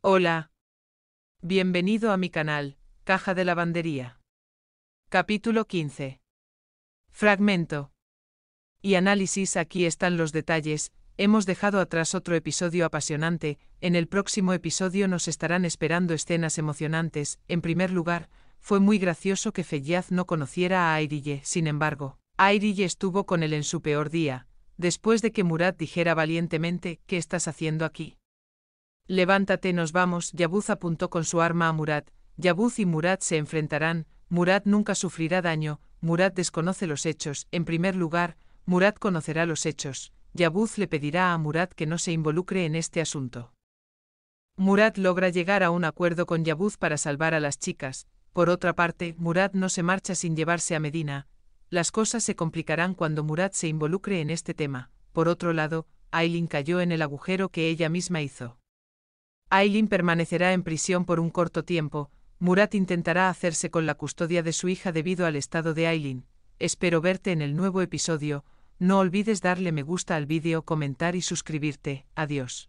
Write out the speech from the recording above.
Hola. Bienvenido a mi canal, Caja de Lavandería. Capítulo 15. Fragmento. Y análisis aquí están los detalles, hemos dejado atrás otro episodio apasionante, en el próximo episodio nos estarán esperando escenas emocionantes, en primer lugar, fue muy gracioso que Fellaz no conociera a Airille, sin embargo, Airille estuvo con él en su peor día, después de que Murat dijera valientemente, ¿qué estás haciendo aquí? Levántate, nos vamos. Yabuz apuntó con su arma a Murat. Yabuz y Murat se enfrentarán. Murat nunca sufrirá daño. Murat desconoce los hechos. En primer lugar, Murat conocerá los hechos. Yabuz le pedirá a Murad que no se involucre en este asunto. Murat logra llegar a un acuerdo con Yabuz para salvar a las chicas. Por otra parte, Murad no se marcha sin llevarse a Medina. Las cosas se complicarán cuando Murad se involucre en este tema. Por otro lado, Aylin cayó en el agujero que ella misma hizo. Aileen permanecerá en prisión por un corto tiempo, Murat intentará hacerse con la custodia de su hija debido al estado de Aileen. Espero verte en el nuevo episodio, no olvides darle me gusta al vídeo, comentar y suscribirte, adiós.